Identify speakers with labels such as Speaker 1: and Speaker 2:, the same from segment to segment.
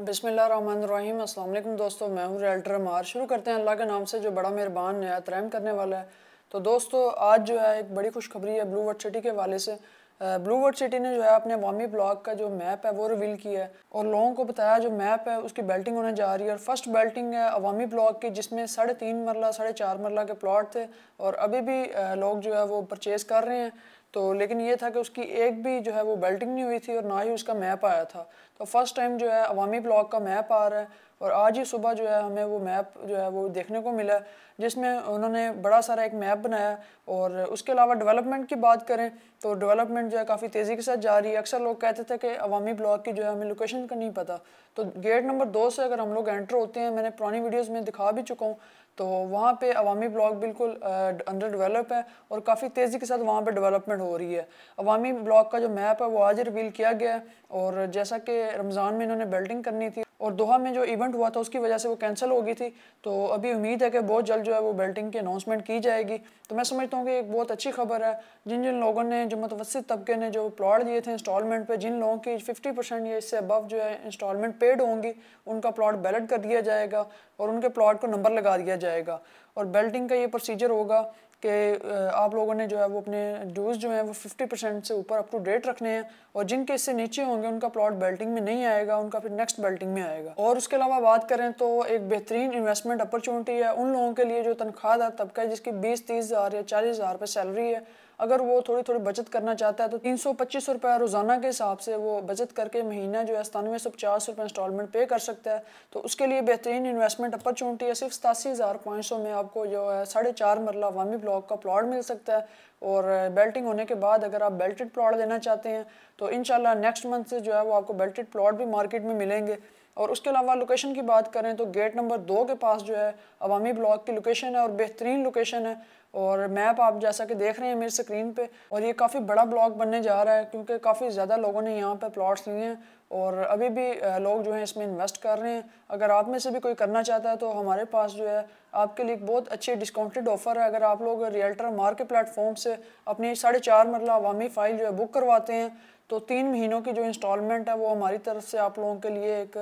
Speaker 1: rim अल्लाम दोस्तों मैं हूँ रेल्टर मार शुरू करते हैं अल्लाह के नाम से जो बड़ा मेहरबान नया त्रैम करने वाला है तो दोस्तों आज जो है एक बड़ी खुशखबरी है ब्लू वर्ड सिटी के वाले से ब्लू वर्ड सिटी ने जो है अपने अवामी ब्लॉक का जो मैप है वो रिवील किया है और लोगों को बताया जो मैप है उसकी बेल्टिंग होने जा रही है और फर्स्ट बेल्टिंग है अवामी ब्लॉक की जिसमें साढ़े तीन मरला साढ़े चार मरला के प्लाट थे और अभी भी लोग जो है वो परचेज़ कर रहे हैं तो लेकिन ये था कि उसकी एक भी जो है वो बेल्टिंग नहीं हुई थी और ना ही उसका मैप आया था तो फर्स्ट टाइम जो है अवामी ब्लॉक का मैप आ रहा है और आज ही सुबह जो है हमें वो मैप जो है वो देखने को मिला जिसमें उन्होंने बड़ा सारा एक मैप बनाया और उसके अलावा डेवलपमेंट की बात करें तो डेवलपमेंट जो है काफ़ी तेज़ी के साथ जा रही है अक्सर लोग कहते थे कि अवामी ब्लॉक की जो है हमें लोकेशन का नहीं पता तो गेट नंबर दो से अगर हम लोग एंटर होते हैं मैंने पुरानी वीडियोज़ में दिखा भी चुका हूँ तो वहाँ पे अवामी ब्लॉक बिल्कुल अंडर डेवलप है और काफ़ी तेज़ी के साथ वहाँ पे डेवलपमेंट हो रही है अवामी ब्लॉक का जो मैप है वो आज रिवील किया गया है और जैसा कि रमज़ान में इन्होंने बिल्डिंग करनी थी और दोहा में जो इवेंट हुआ था उसकी वजह से वो कैंसिल हो गई थी तो अभी उम्मीद है कि बहुत जल्द जो है वो बेल्टिंग की अनाउंसमेंट की जाएगी तो मैं समझता हूँ कि एक बहुत अच्छी खबर है जिन जिन लोगों ने जो मुतवसत मतलब तबके ने जो प्लॉट लिए थे इंस्टॉलमेंट पे जिन लोगों की फिफ्टी परसेंट या इससे अबव जो है इंस्टॉलमेंट पेड होंगी उनका प्लाट बैलेट कर दिया जाएगा और उनके प्लाट को नंबर लगा दिया जाएगा और बेल्टिंग का ये प्रोसीजर होगा कि आप लोगों ने जो है वो अपने ड्यूज़ जो हैं वो 50 परसेंट से ऊपर अप टू डेट रखने हैं और जिनके इससे नीचे होंगे उनका प्लॉट बेल्टिंग में नहीं आएगा उनका फिर नेक्स्ट बेल्टिंग में आएगा और उसके अलावा बात करें तो एक बेहतरीन इन्वेस्टमेंट अपॉर्चुनिटी है उन लोगों के लिए जो तनख्वाहदार तबका है जिसकी बीस तीस हज़ार या चालीस हज़ार रुपये सैलरी है अगर वो थोड़ी थोड़ी बचत करना चाहता है तो तीन सौ पच्चीस रुपये रोज़ाना के हिसाब से वो बचत करके महीना जो है सतानवे सौ पचास रुपये इंस्टॉलमेंट पे कर सकता है तो उसके लिए बेहतरीन इन्वेस्टमेंट अपॉर्चुनिटी है सिर्फ सतासी हज़ार पाँच सौ में आपको जो है साढ़े चार मरला वामी ब्लॉक का प्लाट मिल सकता है और बेल्टिंग होने के बाद अगर आप बेल्टेड प्लाट लेना चाहते हैं तो इन नेक्स्ट मंथ से जो है वो आपको बेल्टेड प्लाट भी मार्केट में मिलेंगे और उसके अलावा लोकेशन की बात करें तो गेट नंबर दो के पास जो है अवामी ब्लॉक की लोकेशन है और बेहतरीन लोकेशन है और मैप आप जैसा कि देख रहे हैं मेरी स्क्रीन पे और ये काफ़ी बड़ा ब्लॉक बनने जा रहा है क्योंकि काफ़ी ज़्यादा लोगों ने यहाँ पे प्लॉट्स लिए हैं और अभी भी लोग जो हैं इसमें इन्वेस्ट कर रहे हैं अगर आप में से भी कोई करना चाहता है तो हमारे पास जो है आपके लिए बहुत अच्छे डिस्काउंटेड ऑफ़र है अगर आप लोग रियल्टर मार्केट प्लेटफॉर्म से अपनी साढ़े चार मरला अवामी फ़ाइल जो है बुक करवाते हैं तो तीन महीनों की जो इंस्टॉलमेंट है वो हमारी तरफ से आप लोगों के लिए एक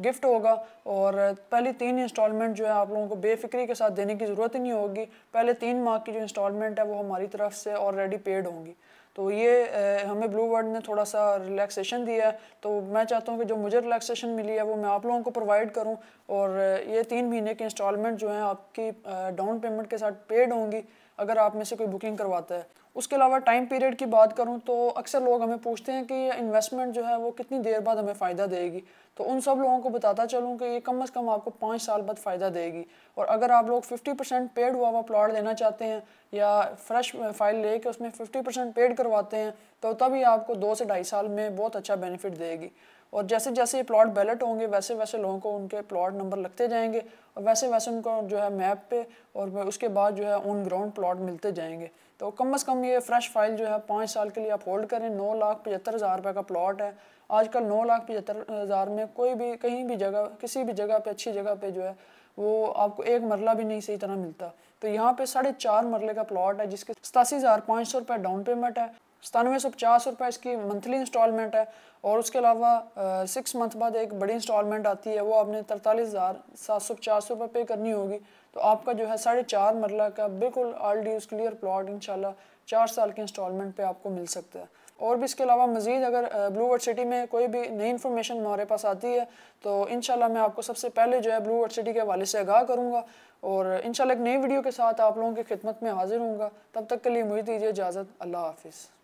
Speaker 1: गिफ्ट होगा और पहली तीन इंस्टॉलमेंट जो है आप लोगों को बेफिक्री के साथ देने की ज़रूरत ही नहीं होगी पहले तीन माह की जो इंस्टॉलमेंट है वो हमारी तरफ से ऑलरेडी पेड होंगी तो ये हमें ब्लू वर्ड ने थोड़ा सा रिलैक्सेशन दिया है तो मैं चाहता हूँ कि जो मुझे रिलैक्सेशन मिली है वो मैं आप लोगों को प्रोवाइड करूँ और ये तीन महीने की इंस्टॉलमेंट जो है आपकी डाउन पेमेंट के साथ पेड होंगी अगर आप में से कोई बुकिंग करवाता है उसके अलावा टाइम पीरियड की बात करूँ तो अक्सर लोग हमें पूछते हैं कि ये इन्वेस्टमेंट जो है वो कितनी देर बाद हमें फ़ायदा देगी तो उन सब लोगों को बताता चलूँ कि ये कम अज़ कम आपको पाँच साल बाद फ़ायदा देगी और अगर आप लोग फिफ्टी परसेंट पेड हुआ हुआ प्लाट लेना चाहते हैं या फ्रेश फाइल ले कर उसमें फिफ्टी परसेंट पेड करवाते हैं तो तभी आपको दो से ढाई साल में बहुत अच्छा बेनिफिट देगी और जैसे जैसे ये प्लॉट बैलेट होंगे वैसे वैसे लोगों को उनके प्लॉट नंबर लगते जाएंगे और वैसे वैसे उनको जो है मैप पे और उसके बाद जो है ऑन ग्राउंड प्लॉट मिलते जाएंगे तो कम अज़ कम ये फ्रेश फाइल जो है पाँच साल के लिए आप होल्ड करें नौ लाख पचहत्तर हज़ार रुपये का प्लॉट है आजकल नौ लाख पचहत्तर हज़ार में कोई भी कहीं भी जगह किसी भी जगह पर अच्छी जगह पर जो है वो आपको एक मरला भी नहीं सही तरह मिलता तो यहाँ पे साढ़े चार मरले का प्लॉट है जिसके सतासी हज़ार पाँच सौ रुपये डाउन पेमेंट है सतानवे सौ पचास रुपये इसकी मंथली इंस्टॉलमेंट है और उसके अलावा सिक्स मंथ बाद एक बड़ी इंस्टॉलमेंट आती है वो आपने तरतालीस हज़ार सात सौ पचास रुपये पे करनी होगी तो आपका जो है साढ़े चार मरला का बिल्कुल ऑल ड्यूज क्लियर प्लॉट इंशाल्लाह चार साल के इंस्टॉलमेंट पे आपको मिल सकता है और भी इसके अलावा मज़ीद अगर ब्लू वर्ड सिटी में कोई भी नई इन्फॉर्मेशन हमारे पास आती है तो इन मैं आपको सबसे पहले जो है ब्लू वर्ड सिटी के हवाले से आगाह करूँगा और इन एक नई वीडियो के साथ आप लोगों की खिदमत में हाजिर हूँ तब तक के लिए मुझे दीजिए इजाज़त अल्लाह हाफिज़